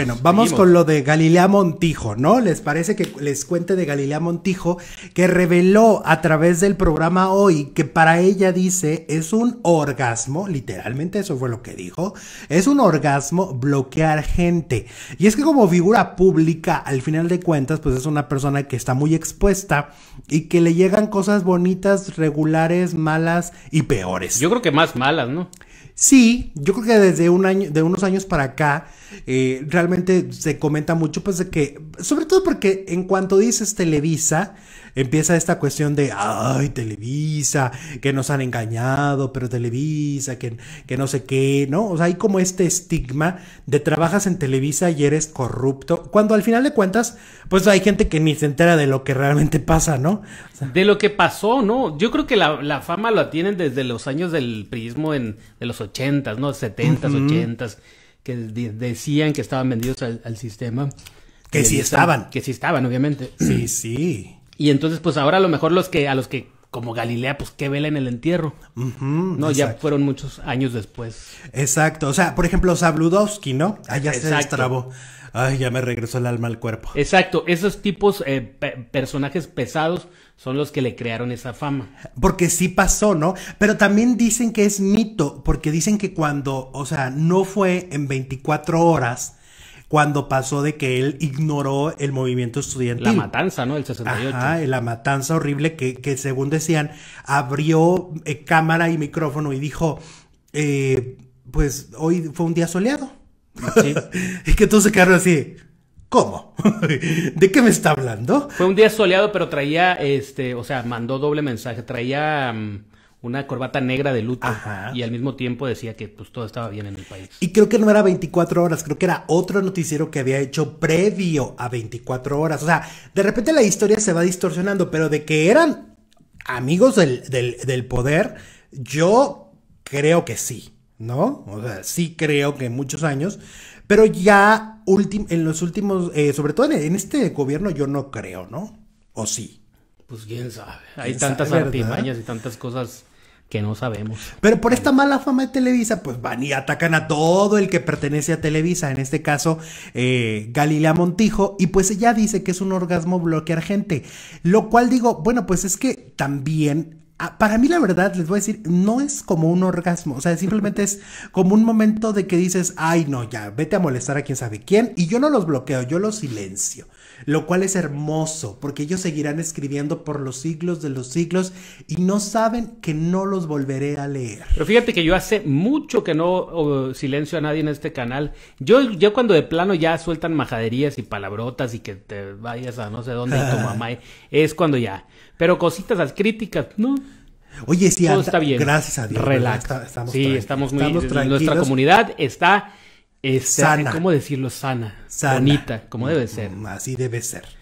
Bueno, vamos con lo de Galilea Montijo, ¿no? ¿Les parece que les cuente de Galilea Montijo que reveló a través del programa hoy que para ella dice es un orgasmo, literalmente eso fue lo que dijo, es un orgasmo bloquear gente. Y es que como figura pública, al final de cuentas, pues es una persona que está muy expuesta y que le llegan cosas bonitas, regulares, malas y peores. Yo creo que más malas, ¿no? Sí, yo creo que desde un año, de unos años para acá, eh, realmente se comenta mucho pues de que sobre todo porque en cuanto dices Televisa, empieza esta cuestión de, ay, Televisa, que nos han engañado, pero Televisa, que, que no sé qué, ¿no? O sea, hay como este estigma de trabajas en Televisa y eres corrupto, cuando al final de cuentas, pues hay gente que ni se entera de lo que realmente pasa, ¿no? de lo que pasó, ¿no? Yo creo que la, la, fama la tienen desde los años del prismo en, de los ochentas, ¿no? Setentas, ochentas, que decían que estaban vendidos al sistema. Que, sí estaban. Que sí estaban, obviamente. Sí, sí. Y entonces, pues ahora a lo mejor los que, a los que como Galilea, pues que vela en el entierro. no, ya fueron muchos años después. Exacto. O sea, por ejemplo, Sabludowski, ¿no? Ah, ya se destrabó. Ay, ya me regresó el alma al cuerpo. Exacto. Esos tipos, eh, personajes pesados, son los que le crearon esa fama. Porque sí pasó, ¿no? Pero también dicen que es mito, porque dicen que cuando, o sea, no fue en 24 horas cuando pasó de que él ignoró el movimiento estudiantil. La matanza, ¿no? El 68. Ajá, la matanza horrible que, según decían, abrió eh, cámara y micrófono y dijo, eh, pues hoy fue un día soleado. Sí. y que entonces quedaron así. ¿Cómo? ¿De qué me está hablando? Fue un día soleado, pero traía, este, o sea, mandó doble mensaje, traía... Mm, una corbata negra de luto y al mismo tiempo decía que pues todo estaba bien en el país. Y creo que no era 24 horas, creo que era otro noticiero que había hecho previo a 24 horas. O sea, de repente la historia se va distorsionando, pero de que eran amigos del, poder, yo creo que sí, ¿no? O sea, sí creo que muchos años, pero ya en los últimos, eh, sobre todo en, este gobierno yo no creo, ¿no? ¿O sí? Pues quién sabe. Hay tantas artimañas y tantas cosas que no sabemos. Pero por esta mala fama de Televisa, pues van y atacan a todo el que pertenece a Televisa, en este caso eh, Galilea Montijo, y pues ella dice que es un orgasmo bloquear gente, lo cual digo, bueno, pues es que también... Ah, para mí la verdad, les voy a decir, no es como un orgasmo, o sea, simplemente es como un momento de que dices, ay no, ya, vete a molestar a quien sabe quién, y yo no los bloqueo, yo los silencio lo cual es hermoso, porque ellos seguirán escribiendo por los siglos de los siglos y no saben que no los volveré a leer. Pero fíjate que yo hace mucho que no oh, silencio a nadie en este canal. Yo, ya cuando de plano ya sueltan majaderías y palabrotas y que te vayas a no sé dónde y tu mamá, es cuando ya. Pero cositas, las críticas, ¿no? Oye, sí, está bien. Gracias a Dios. sí, estamos muy bien, Nuestra comunidad está es este, sana. ¿Cómo decirlo? Sana, sana. Bonita, como debe ser. Mm, así debe ser.